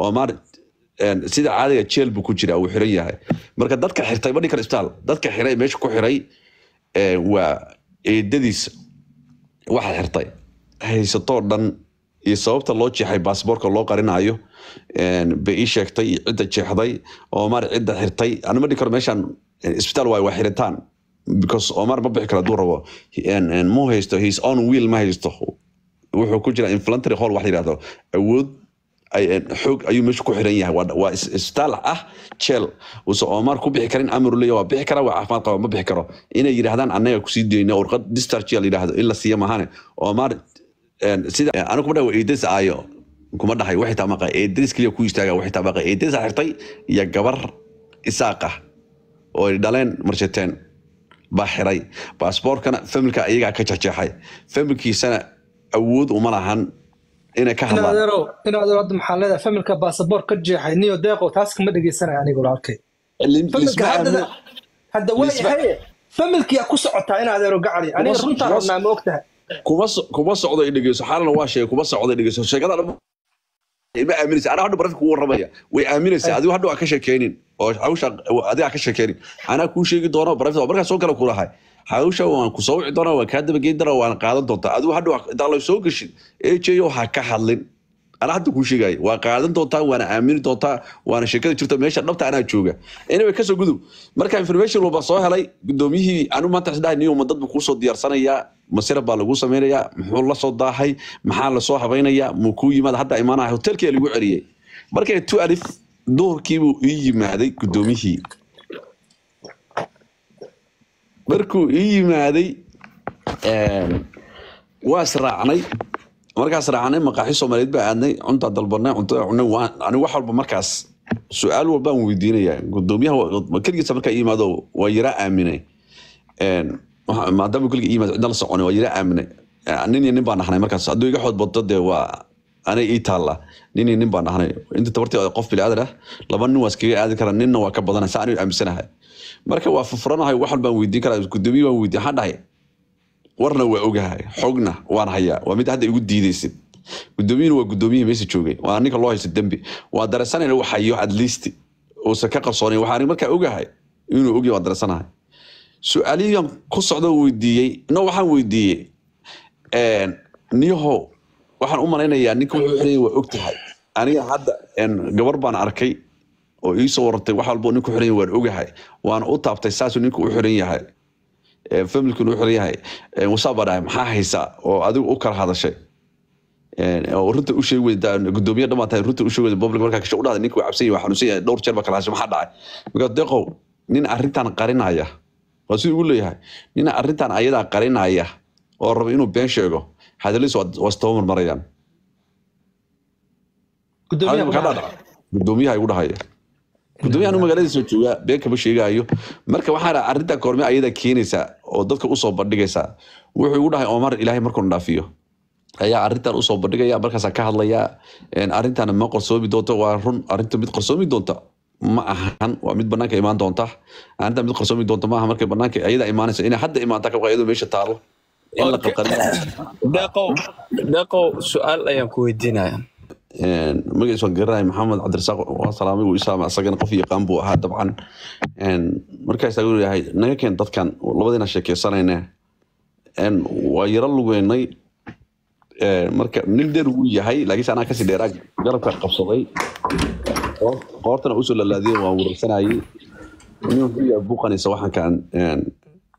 oo maarad sida caadiga jeel buu ku jiraa wuu xiran yahay marka dadka xirtay ma dhinkan isbitaal dadka xiray meesha ku xiray waa eedadiisa waxaad xirtay haysatoo dhan iyo sababta loo jeexay baasboortka loo qarinayo bay ii sheegtay iyo cidda jeexday omar cidda xirtay ana dhin karo meeshaan isbitaal waay waa xiritaan because omar ma bixi karo hadduu rabo mu haysto his own wheel ma haysto wuxuu ku jiraa inflantary hall wax la awood Eh, xoog ayuu meesha ku xiran yahay waa isdaalac ah jeel uuse omar ku bixi karin amruley waa bixi kara waa caafimaad qaba ma bixi karo inay yidhahdaan annaga kusii dayna warqad distargia la in la siiya mahane omar eh, sida eh, anigu kuma dhaha eedes aayo kuma dhahay waxay tamaqa eedris keliya ku istaaga waxay tamaqa eedesa xirtay iyo gabar isaaq ah oo ay dhaleen marshateen baa xiray baasboorkana familka iyagaa ka jexjeexay familkiisana awood uma lahan inay ka hadlaan inadeer hadda maxaa leedahay familka baasaboor ka jeexay niyo deeqo taas kama dhegeysanaya anigu laalkay hadda waa yahay familkii ku socotaa inadeero gacali aniga runtaa rabnaa ma ogtahay kuma socdo dhegeyso xaalana waa sheegay kuma socdo dhegeyso sheegada ma aaminaysa anaa hadhu bararka kuu warramaya way aaminaysaa adigu hadhu aa ka sheekeynin oo hawsha adiga ka sheekeynin anaa kuu sheegi doono bararka markaa soo gala kulahay xawsha waan kusoo wici doonaa waan kaa dabageyn doonaa waana qaadan doontaa adigu hadha intaa soo geshin ejeyo ha ka hadlin anaa hadda kuu sheegaayo waa qaadan doontaa waana aamini doontaa waana sheekada jirta meesha dhabta anaa jooga anyway kasoo gudub marka information walba soo helay gudoomiyihii anu maanta saddex nin uma dad kuusoo diyaarsanayaa masirab baa lagu samaynayaa muxuu la daahay maxaa lasoo habaynayaa muu kuu yimaada hadda imaanahay hotelkii lagu celiyey markay tu alif duhurkiibuu ii yimaaday gudoomiyihii markuu ii yimaaday waa israacnay markaas raacnay maqaaxi soomaaliyeed baa aadnay cuntaa dalbanay cuntada cunay waan anigu wax walba markaas su-aal walbaan weydiinayaa gudoomiyaha keligiisa markaa yimaado waa yaraa aaminay maadaama kulliga yimaad cidna la soconay waa yaraa aaminay nin iyo nin baan nahnay markaas hadduu iga xood dee waa anay ii taalla nin iyo nin baan nahnay inta tabartii qof bilaadan ah laba nin waa iskaga aadi karaa ninna waa ka badana saa anigu aaminsanahay marka waa furfuranahay waxan baan weydiin karaa gudoomiye baan weydiin waxaan dhahay warna waa ogahay xogna waan hayaa waa mid hadda igu diidaysid gudoomiyuna waa gudoomiyihii meesha joogay waa ninka loo haysto dembi waa daresanayna waxayo adlisti uusan ka qarsoonayn waxaan markaa ogahay inuu ogyahy waa daresanahay su-aalihiiaan ku socdo weydiiyey no waxaan weydiiyey niyaho waxaan u malaynayaa ninka wuxuu xilaya waa og tahay aniga hadda gabar baan arkay oo iisoo wartay wax walbo ninku xiran yahay waan ogahay waana u taabtay saasuu ninku u xiran yahay familkinu u xiran yahay wasaa baa dhahay maxaa haysaa oo adigu u kala hadashay runta u sheegi weyda gudoomiye dhan tahay runta u sheegi weyda public markaa kasho u dhahday ninka cabsan yahay waa yahay dhowr jeer baa kala hadashay maxaa dhacay markaa deqow nin arrintan qarinaya waa siduu ugu leeyahay nin arrintan ayadaa qarinaya oo raba inuu been sheego hadaliis waa istaba marmarayaan gudoomiyaha igu dhahaya gudoomiyahan magaaladiisa jooga been kama sheegayo marka waxaana arinta koorme ayada keenaysaa oo dadka usoo bandhigaysaa wuxuu igu dhahay omar ilaahay markuuna dhaafiyo ayaa arintan usoo bandhigaya markaasa ka hadlaya arintan ma qarsoomi doonto waa run arinta mid qarsoomi doonta ma ahan waa mid banaanka imaan doonta arinta mid qarsoomi doonta maaha markay banaanka ayada imaanayso inay hadda imaanta kabqa iyadoo meesha taalo in la qalqaliyo dhaqow dhaqow su-aal ayaan ku weydiinaya magaciis waa garanay maxamed cabdirasaaq waa salaamay wuu islaama isagana qof yaqaan buu ahaa dabcan markaasaa uu yahay naga keen dadkan labadiina sheekeysanayne waa yaro lugeynay marka nin dheer wuu yahay laakiinse anaa kasii dheeraa garabka qabsaday qoortana usoo lalaadiyey waan wararsanayay nin buuqanaysa waxankan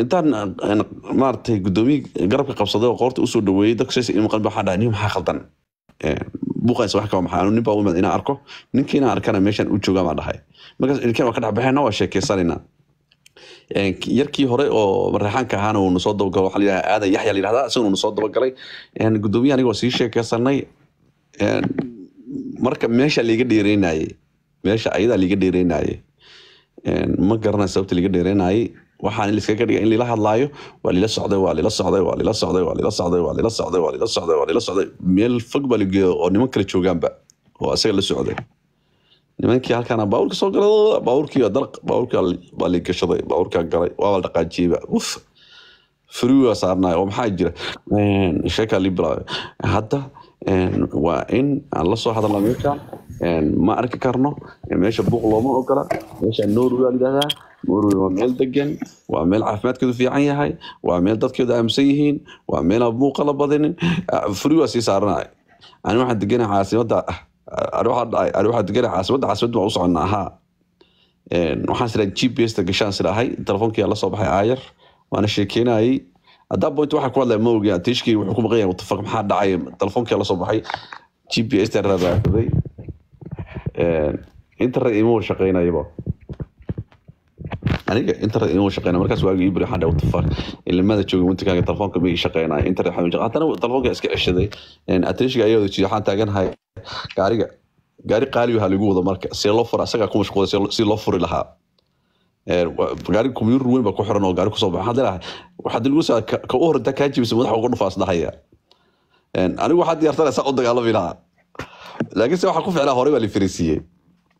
intaan maaragtay guddoomiye garabka qabsaday oo qoorta usoo dhaweeyey dadka sheesa waxaa dhahay nin maxaa khaldan eh, buuqays wax kaba maxaa nin baa umad inaan arko ninkii inaan arkana meeshaan u joogaa baa dhahay markaas ilkeen waa ka dhex baxeena waa sheekeysanayna eh, yarkii hore oo reexaanka ahaana uu nasoo dabagalay waxaa layidhaha aadan yaxya layidhahdaa isaguna nasoo dabagalay eh, guddoomiye anigoo sii sheekeysanay marka meesha liiga dheereynaayey meesha ayadaa liiga dheereynaayey ma garanay sababta liiga dheereynaayey waxaan liskaga dhiga in lila hadlaayo waa lila socday waa lila socday waa lila socday waa lila socday waa lila socday waa lila socday waa lila socday meel fog baa lageeyo oo niman kale joogaanba oo isaga la socday nimankii halkaana baabuurka soo gala baabuurkii waa dalq baabuurkaa baa la gashaday baabuurkaa galay waa la dhaqaajiyeyba uf furiwaa saarnaay oo maxaa jira sheekaa lii hadda waa in aan la soo hadalna meesha ma arki karno meesha buuq looma ogola meesha norway waa lidhahdaa norway waa meel degan waa meel caafimaadkeedu fiican yahay waa meel dadkeedu aaminsan yihiin waa meelaan buuqa la badinin ah, furi waa sii saaranay ani waxaan degana caasimadda ah, ani waxaan degana caasimadda caasimadda waan u soconnaa waxaan siraa g p ta gashaan silahay telefoonkiyaa la baxay aayar waana sheekeynayay haddaa point waxaa ku hadlaya ma ogi wuxuu ku maqan watafaq maxaa dhacay telefoonkaa la soo baxay g p s taa internet imoo shaqeynayaba aniga internet imoo shaqeyna markaas waagi ibri xandha watafaq ilimada joogay winterkaaga telefoonka ma ii shaqeynaya internet xanuun haddana telefoonka iska ceshaday atishka ayadoo jiixaan taaganhay gaariga gaari qaali ahaa lagu wado marka see loo fura isagaa ku mashquulay si loo furi lahaa Eh, gaari commuter weyn baa ku xiran oo gaari kusoo baxa hadleedahay waxaad ilgusa ka u horta kaa jibisa madaxa uga dhufaas dhahaya anigu waxaa diyarsanaysaa u dagaalami lahaa laakiin waxaa ku ficlaa horey baa la firisiiyey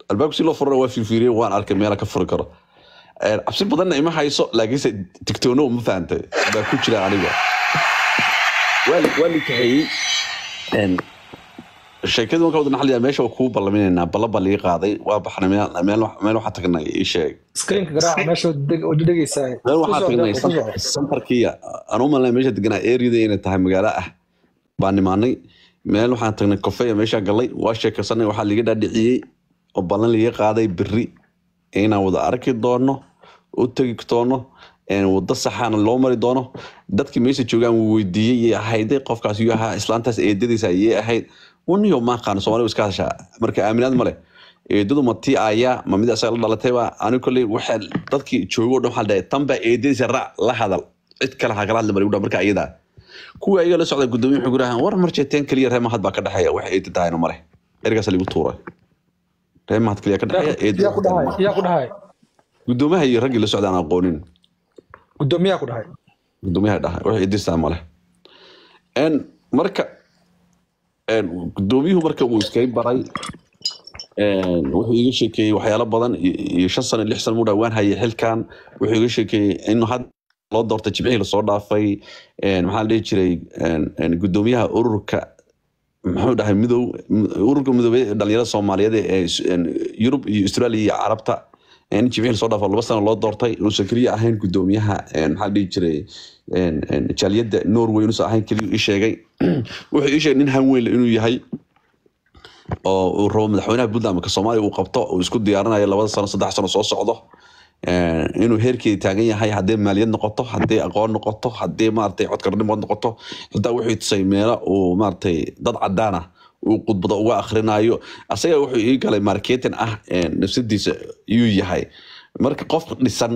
albaabku si loo furana waa fiirfiiriyey waan arkay meela ka furi karo cabsi badanna ima hayso laakiinse digtoono ma fahantay baa ku jira aniga waa la kaxeeyey sheekada markaa wada naxliya meesha waa kuu ballaminaynaa baa ii qaaday waa baxna meel waxaa tagnay ii sheeg screenka garaaca meesha meel waxaa tagnay santarkiya aan u meesha deganaa eriyada inay tahay magaalo ah baan nimaanay meel waxaan tagnay kofeya meeshaa galay waa sheekaysanay waxaa liiga dhaadhiciyey oo ballan liiga qaaday berri inaan wada arki doono u tegi doono wado saxaana loo mari doono dadkii meesha joogaan wuu weydiiyey ahayde qofkaas yu ahaa islaantaas eedadiisa ayey ahayd waniyo maaqaano somaliu iska hashaa marka aaminaad male eedadu ma ayaa ma isaga la dhalatayba ani koley waxa dadki joogoo dhan waaa tanbaa eedadiisa raac la hadal cid kale ha hadli mari marka ayadaa kuwii ayaga la socda guddoomiye wuxuu kudhahan war marjeeteen keliya ree baa ka dhexeeya wax eedi tahayna male ergaas lagu tuuray ree keliya ka dhexeeya eedi gudoomaha iyo raggii la socda aqoonin gudoomiyaha ku dhahay gudoomiyaha dhahay wax idisa male n marka gudoomiyuhu marka uu iskay baray wuxuu iga sheekeeyey waxyaalo badan iyo shan sano lix sano dhaa waan hayay xilkan wuxuu iga sheekeeyey in had loo doortay jimcihii lasoo dhaafay maxaa la dhihi jiray gudoomiyaha ururka muxuu dhahay midow ururka midoobe dhalinyarada soomaaliyeed ee yurub iyo australia iyo carabta n soo dhaaf laba sano loo doortay inuusan keliya ahayn gudoomiyaha maxaa dhihi jiray jaaliyadda norway inuusan ahayn keliya isheegay wuxuu ii sheegay nin hanweynle inuu yahay oo oh, uu rabo madaxweynaha puntland marka soomaaliya uu qabto uu isku diyaarinayo labada sano saddex sano soo socdo inuu heerkeeda taagan yahay haddee maaliyad noqoto haddee aqoon noqoto haddee maaragtay codkarnimood noqoto xitaa wuxuu tusay meelo uu maaragtay dad cadaan ah uu khudbada uga akrinaayo asaga wuxuu ii galay marketin ah nafsadiisa yuu yahay marka qof dhisan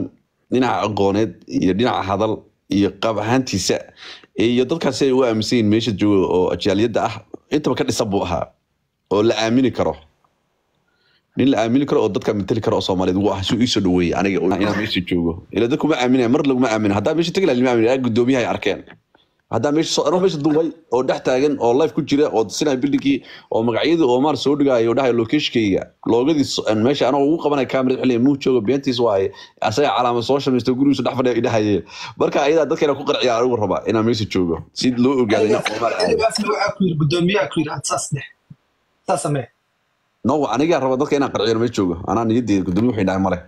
dhinaca aqooneed iyo dhinaca hadal iyo qaab ahaantiisa iyo dadkaas ay u aaminsan yihin meesha jooga oo ajyaalyada ah intaba ka dhisan buu ahaa oo la aamini karo nin la aamini karo oo dadka mateli karo oo soomaaliyed wuu ah suu iisoo dhaweeyey aniga inaan meesha joogo ila dad aaminaya mar laguma aamin haddaa meesha tegi lima aamin gudoomiyaha ay arkeen haddaa meesha oo dhex taagan oo life ku jira oo sinaa bildhinkii oo magacyadii oomar soo dhigaayo dhahay lokeeshkayga loogadii meesha anagoo ugu qabanaya kamerad xilliga muu joogo beentiis waaye asaga calaama soo shamaysta gurigiisu dhex fadhiya ay dhahayeen marka ayadaa dadka ku qarciya anigu rabaa inaa meesha joogo si loo ogaaday ina oomar anigaa raba dadka inaan qarciyo meesha joogo anaa niyadeeda gudoomiya waxay dhahay male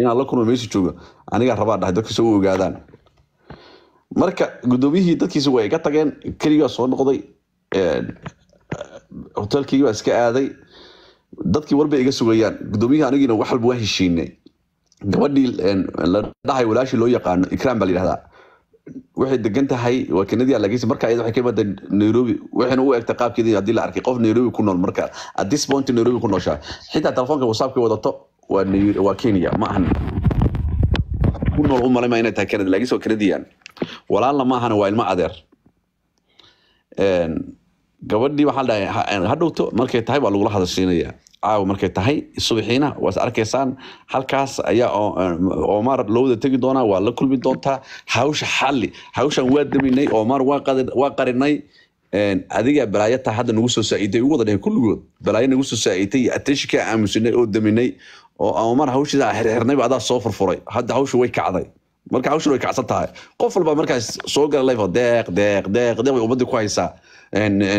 inaan la kulmo meesha joogo anigaa rabaa dhahay dadka soo ogaadaan marka gudoomiyihii dadkiisa way iga tageen keligaa soo noqday hotelkii baa iska aaday dadkii warbay iga sugayaan gudoomiyihii anigiina wax walba waa heshiinay gabadhii la dhahay walaashii loo yaqaano ikram baa layidhahdaa waxay degan tahay wakiinadii alageysi marka iyada waxay ka imaaday nairobi waxayna u egtay qaabkeedii haddii la arkay qof nairobi ku nool marka at this point nairobi ku nooshaa xitaa telefoonka whatsappka wadato waa kenya ma ahan ku nool u malay inay tahay canada laakiinse waa canadian walaalna maahana waa ilmo adeer gabadhii waxaa dhahay ha dhowto markay tahay waa lagula hadalsiinayaa caawa markay tahay subaxiina waa arkaysaan halkaas ayaa omar lowda tegi doonaa waa la kulmi doontaa hawsha xalli hawshan waa daminay omar waa qarinay adigaa balaayo taa hadda nagu soo saaiday ugu wada dhaheen kulligood balaayo nagu soo saaiday iyo aamusinay oo daminay oo omar hawshiisa xirxirnayba adaa soo furfuray hadda hawsha way kacday marka hawshan way kacsan tahay qof walba markaas soo gala life deeq deeq deeq deeq way ummadii ku haysaa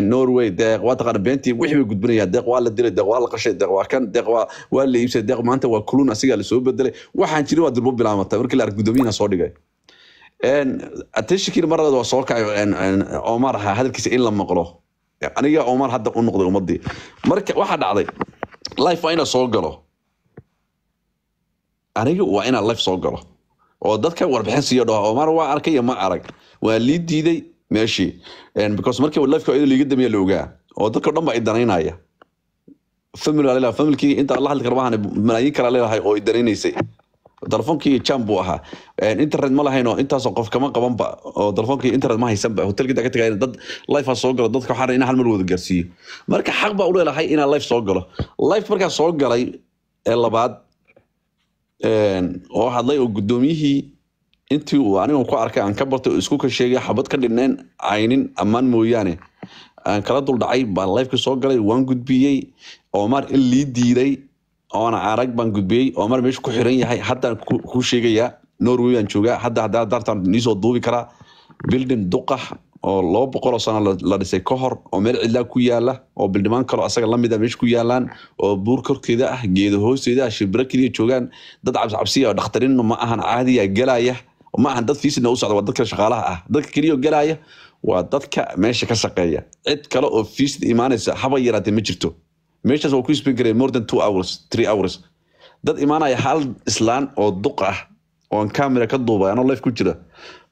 norway deeq waa taqaana beentii wixii bay gudbinayaa deeq waa la dilay deeq waa la qashay deeq waa kan deeq waa la iibsay deeq maanta waa kulun asigaa lasoo bedelay waxaan jirin waa durbo bilaamatay markii la ark soo dhigay atenshinkiina marada waa soo kacay omar ahaa hadalkiisa in la maqlo aniga omar hadda u noqday ummadii marka waxaa dhacday life waa inaa soo galo aniga waa inaa life soo galo oo dadka warbixin siiya dhaho omar waa arkay ma arag waa lii diiday meeshii because markii lafka iyadoo liiga damaya la oo dadka dhan baa idanaynaya famil familkii inta la hadli karmahan malaayiin kalaa leelahay oo idanaynaysay telefonkii jam buu ahaa internet ma lahaynoo intaasoo qof kama qabanba oo telefonkii internet ma haysanba hotelkii ka tegaya dad life soo galo dadka waxaa in hal mar wada gaarsiiyo marka xaq baa u inaa life soo galo life markaa soo galay ee labaad oo hadlay oo guddoomiyihii intii uu anigu ku arkay aan ka bartay oo isku ka sheegay xabad ka dhinnayn caynin ammaan mooyaane aan kala duldhacay baan lifeka soo galay waan gudbiyey omar in lii diiday oona arag baan gudbiyey omar meesha ku xiran yahay haddaan ku sheegayaa norway aan joogaa hadda hadadartaan niisoo duubi karaa bildin duqax oo laba boqoloo sano la dhisay ka hor oo meel cidlaa ku yaala oo bildhimaan kaloo asaga lamida ah meesha ku yaalaan oo buur korkeeda ah geeda hoosteeda ah shibiro keliya joogaan dad cabsicabsiya ah, oo dhakhtarinna ma ahan caadiya ah, galaya ma ahan dad fiisina u socda waa dadka shaqaalaha ah dadka keliya galaya waa dadka meesha ka shaqeeya cid kale oo fiisda imaanaysa haba yaraatee ma jirto meeshaas waa ku isbin kareen more than two hours three hours dad imaanaya hal islaan oo duq ah oon camera ka duubay anoo life ku jira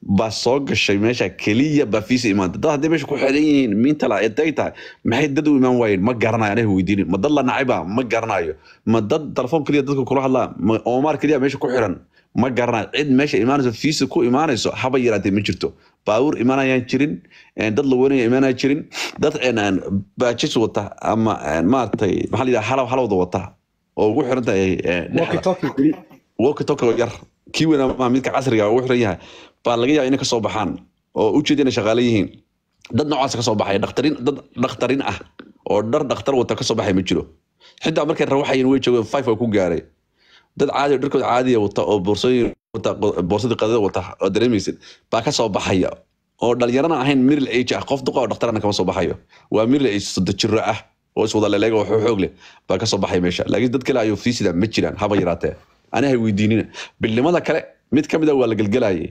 baa soo gashay meesha keliya baa fiisa imaanta dad hadday meesha ku xidhan yihiin miintala etay tahay maxay dad u imaan waayeen ma garanayo anaga weydiinin ma dad la nacayba ma garanayo ma dad telefoon keliya dadka kula hadlaa ma oomaar keliya meesha ku xiran ma garanayo cid meesha imaanayso fiisa ku imaanayso haba yaraatee ma jirto baabuur imaanayaan jirin dad la weynaya imaanaya jirin dad baajis wata ama maaragtay maxaa la yidhaha halaw halawda wata oo ugu xiran tahay walkie yar kii weynaa maamidka casriga ah uu xiran yahay baa laga yaaba inay kasoo baxaan oo ujeed inay shaqaale yihiin dad noocaas kasoo baxaya dhakhtarin dad dhakhtarin ah oo dhar dhakhtar wata kasoo baxay ma jiro xitaa markay rawaxayeen way joogeen five ku gaaray dad caadi oo caadiya ah wata oo boorsooyin wata boorsadii qadada wata oo dareemaysid baa kasoo baxaya oo dhalinyarana ahayn middle age ah qof duqa oo dhakhtarana kama soo baxayo waa middle age sodo jiro ah oo iswada leleega oo xoog leh baa kasoo baxay meesha laakiin dad kale ayuu fiisidaa ma jiraan haba yaraatee anaa weydiinina bilnimada kale mid kamid mid ah waa la gelgelaye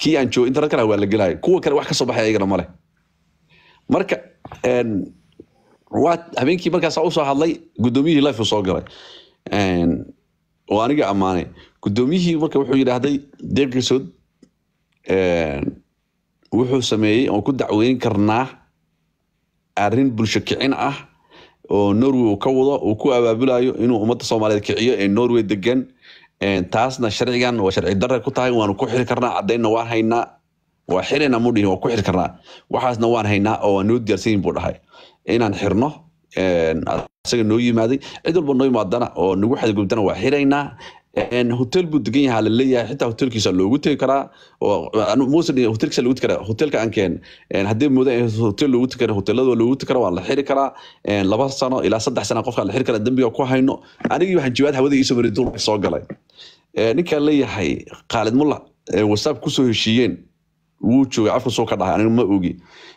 kii aan joogo kale waa la gelaaye kuwa kale wax ka soo baxay ayagana male marka habeenkii markaasa usoo hadlay gudoomiyihii life soo galay oo aniga ammaanay gudoomiyihii marka wuxuu yidhaahday deeq wuxuu sameeyey oon ku dacweyn karnaa arin bulsho kicin ah oo norway uu ka wado uu ku abaabulayo inuu ummadda soomaaliyeed kiciyo ee norway degan taasna sharcigan waa sharci dara ku tahay waanu ku xiri karnaa caddaynna waan haynaa waa xirina mudhihin waa ku xiri karnaa waxaasna waan haynaa oo waa noo diyaarsanyin buu dhahay inaan xirno asaga noo yimaaday cid walba noo yimaadana oo nagu xadgudbtana waa xiraynaa hotel buu degan yaha laleeyahay xitaa hotelkiisa loogu tegi karaa hotelkiisa logu tegi karaa hotelka aankeen haddii moodan hotel loogu tegi kara hotelada loogu tegi kara waan la xiri karaa laba sano ilaa saddex sano qofkaan la xiri kara dembiga ku hayno anigii waxaan jiwaad hawada iisoo maray duurka soo galay ninkaan leeyahay khaalid mulla whatsapp kusoo heshiiyeen wuu joogay afka soo ka dhahay aniga ma ogi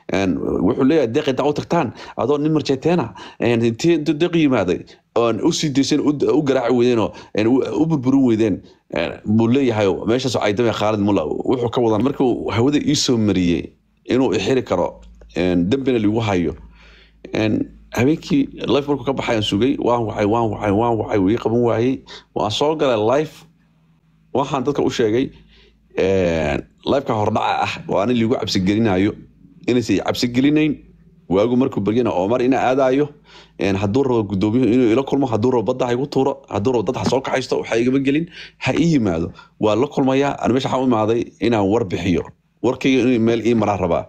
wuxuu leeyahay deeq intaa u tagtaan adoo nin marjeteena deeq yimaaday oon usii dayseen u garaaci weydeenoo u burburin weydeen buu leeyahay meeshaas caydame khaalid mulla wuxuu ka wadan markuu hawada ii soo mariyey inuu ixiri karo dembina ligu hayo habeenkii life markuu ka baxayaan sugay waan wacay waan wacay waan wacay wii waayey waan soo galay life waxaan dadka u sheegay lifeka hordhaca ah oo aan lagu cabsigelinayo inaysa cabsigelinayn waagu markuu beryana oo mar ina aadaayo haduu rabo gudoomiyuu inuu ila kulmo haduu rabo badda haigu tuuro haduu rabo dad hasoo kaxaysto waxa igama gelin ha ii yimaado waa la kulmayaa an meesha waxaan u imaaday inaan war bixiyo warkayga inuu meel ii maraa rabaa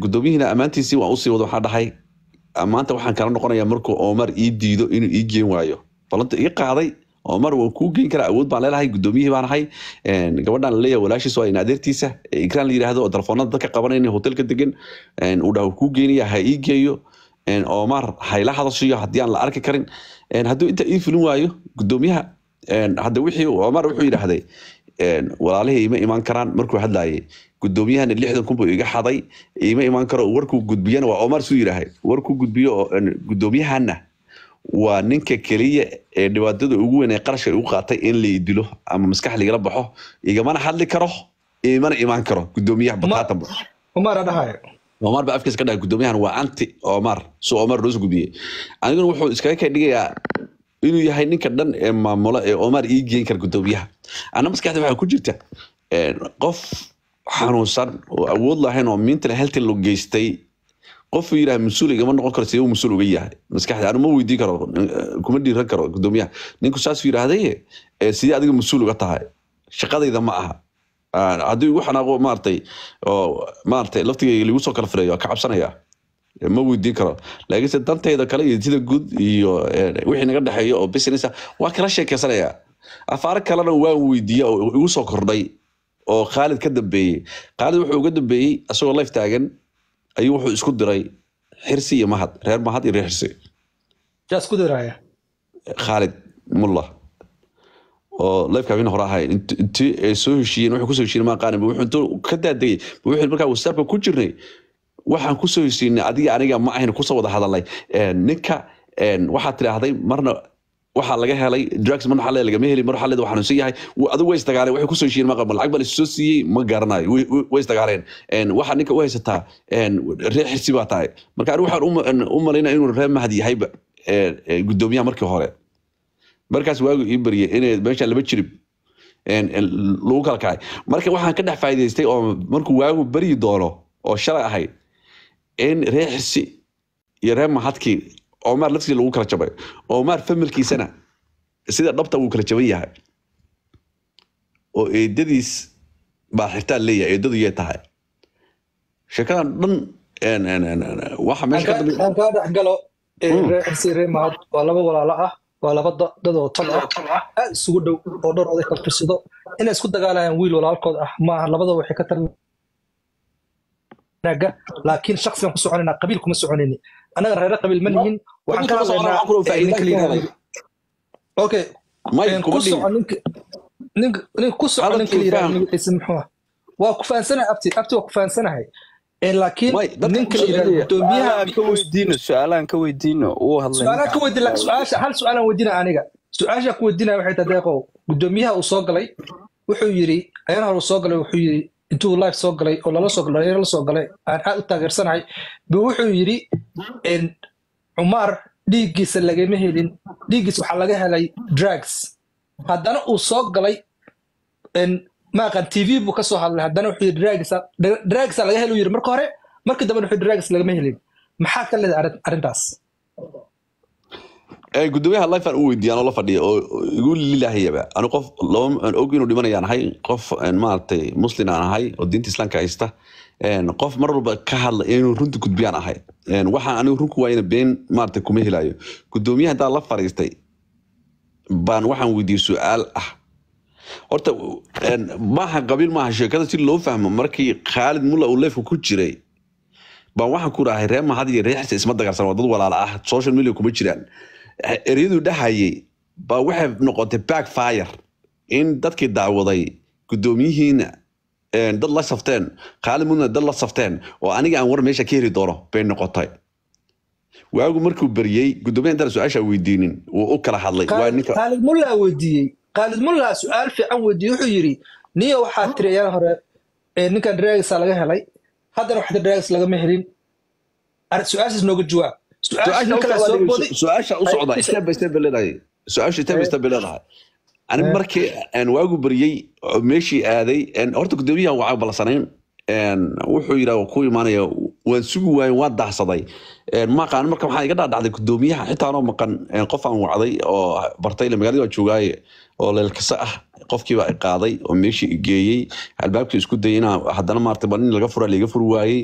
gudoomiyihiina ammaantiisii waan usii wado waxaa dhahay maanta waxaan kala noqonayaa markuu omar ii diido inuu ii geen waayo balanta ii qaaday oo mar kuu geen kara awood baan leelahay gudoomiyihii baan ahay gabadhaan laleeya walaashiis waa in adeertiisa la yihahdo oo telefoonada dadka qabanayna hotelka degan uu dhaho kuu geenaya ha ii geeyo omar hayla hadashiyo haddii aan la arki karin hadduu intaa ii fulin waayo gudoomiyaha hadda wixii omar wuxuu yidhaahday walaalihii ima imaan karaan markuu hadlaayay gudoomiyahana lixdan kun buu iga xaday ima imaan karo warkuu gudbiyana waa omar suu yidhaahay warkuu gudbiyo gudoomiyahana waa ninka keliya ee dhibaatada ugu weyn ee qarashka igu qaatay in lay dilo ama maskax laigala baxo igamana hadli karo imana imaan karo gudoomiyaha bataatambo umar adhahayo omar ba afkiis ka dhaha gudoomiyahan waa anti omar soo omar loos gudbiyey aniguna wuxuu iskaga ka dhigayaa inuu yahay ninka dhan ee maamulo ee omar ii geen kara gudoomiyaha ana maskaxda waxaa ku jirta qof xanuunsan oo awood lahayn oo mentally healthy lo geystay qofu yidhaha mas-uul igama noqon karo sidee uu mas-uul uga yahay maskaxda anu weydiin karo eh, kuma dhiiran karo guddoomiyaha ninku saasuu yidhaahdaye eh, sidee adiga mas-uul uga tahay shaqadayda ma aha ah, haddii igu xanaaqo maaratay oo maaratay laftigayga lagu soo kala filayo ka cabsanaya eh, ma weydiin karo laakiinse dantayda kale iyo sida guud iyo wixii naga dhexeeya oo businessa ah, waa kala sheekeysanaya afaaro kalena waan weydiiya oo igu soo kordhay oo khaalid ka dambeeyey khaalid wuxuu uga dambeeyey asagoo life taagan ayuu wuxuu isku diray xirsi iyo mahad reer mahad iyo reer xirsi yaa isku diraya khaalid mulla oo lifekabina hore ahayn intii ay soo heshiiyeen wuxuu kusoo heshiiyeen maan wuxuu intuu ka daadegay wuxuu markaa wasaabka ku jirnay waxaan kusoo heshiinay adiga aniga ma ahayn kusoo wada hadalnay ninka waxaad tidhaahday marna waxaa laga helay drugs ma xalay lagama heli mar xalay waa xanuunsan yahay adigu way isdagaaleen waxay kusoo heshiiyeen maqal lacag baa laisoo siiyey ma garanayo way isdagaaleen waxaa ninka u haysataa ree xirsi baa tahay marka anigu waxaan u malaynaa inuu ree mahad yahayba e, e, guddoomiyaha markii hore markaas waagu ii baryay in meeshaan laba jirib lagu kala marka waxaan ka dhex faa'iidaystay oo markuu waagu baryi doono oo shalay ahay in ree xirsi iyo ree mahadkii omaar laftii lagu kala jabay omaar familkiisana sida dhabta wuu kala jaban yahay oo eedadiis baa xirtaan leeyahay eedadu yay tahay sheekadan dhan waxa meeshaan kaa dhex galo hmm. reerxisi waa laba walaalo ah waa laba dadoo tal ah. ah aad isugu dhow oo dhowr oday kala tursado inay isku dagaalayaan wiil walaalkood ah maaha labada waxay ka tarnaaga laakiin shaksigan ku soconaynaa qabiil kuma soconayni anaga reere qabiil ma nihin waxaan kala okay ninka ku soco ninka la yidhaha magaciisa muxuu waa ku fahansanahay abti abti waa ku fahansanahay laakiin ninka la yidhaha gudoomiyaha ka weydiino su-aalahan ka weydiino uu hadlasuaalaan ka weydiin laakiin su-aasha hal su-aalaan weydiina aniga su-aashaa ku weydiinaya waxay tahay deeqow soo galay wuxuu intuu live soo galay oo lala soo galay aan aad u taageersanahay bu wuxuu yidhi cumaar dhiiggiisa lagama helin dhiiggiisa waxaa laga helay drugs haddana uu soo galay maaqan t v buu ka soo hadlay haddana wuxuu yidhi drugsa laga hel u yidhi marka hore markii dambe wuxuu drugsa lagama helin maxaa ka leeday arrintaas Eh, gudoomiyaha lifer u weydiyaan oo la fadhiya oo igu lilaahayaba anu qof og inuu dhimanayaan ahay qof eh, maaragtay muslin aan ahay oo diinta islaamka haysta eh, qof mar walba ka hadla inuu runta gudbiyaan ahay waxaan anigu run ku been maaragtay kuma helayo gudoomiyaha haddaa la fadhiistay baan waxaan weydiiyey su-aal ah horta maaha qabiil maaha sheekada si loo fahmo markii khaalid mulla uu leefka ku jiray baan waxaan ku rahay reer mahad iyo reer isma dagaarsan waa dad walaala ah social media kuma jiraan eryaduu dhahayay baa waxay noqotay backfire in dadkii dacwaday guddoomiyihiina dad la safteen qaali mudna dad la safteen oo aniga aan war meesha ka heli doono bay noqotay waagu markuu beriyey guddoomiyaha intaan su-aasha weydiinin wuu u kala hadlay khaalid mulla weydiiyey khaalid mulla su-aal fiican weydiiyey wuxuu yidhi niyo waxaa ah. tiri ayada hore ninkan dragisa laga helay haddana waxaa tiri lagama helin su-aashaas nooga jawaab su-aasha u socda leedahay ani markii aan waagu bariyey meeshii aaday horta gudoomiyahan waa balsanayn wuxuu yidhaa ku imaanaya waan sugi waayen waan daahsaday maqaan marka waxaa iga dhaadhacday gudoomiyaha xitaa anoo maqan qof aan wacday oo bartay ile magaalada waa joogaaye oo leelkasa ah qofkiiba qaaday oo meeshii geeyey albaabkii isku dayay inaa haddana maarta bal in laga fura laiga furi waayey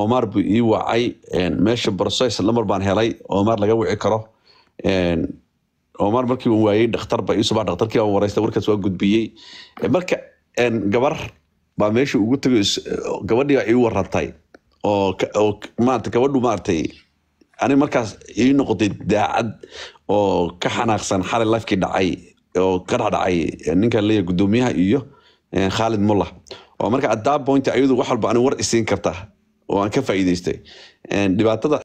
omar buu ii wacay meesha brocess lamar baan helay omar laga wici karo omar markii uu waayey dhakhtar ba iisuba dhakhtarkii baan wareysta warkaas waa gudbiyey marka gabar baa meesha ugu tago gabadhii baa ii warantay oo maarata gabadhu maaratay ani markaas ii noqotay daacad oo ka xanaaqsan xalay lafkii dhacay oo ka dhacdhacay ah ninkan leeyahay gudoomiyaha iyo khaalid mullah oo marka at that point ayadu wax walba ani war isiin karta oo aan ka faa'iidaystay dhibaatada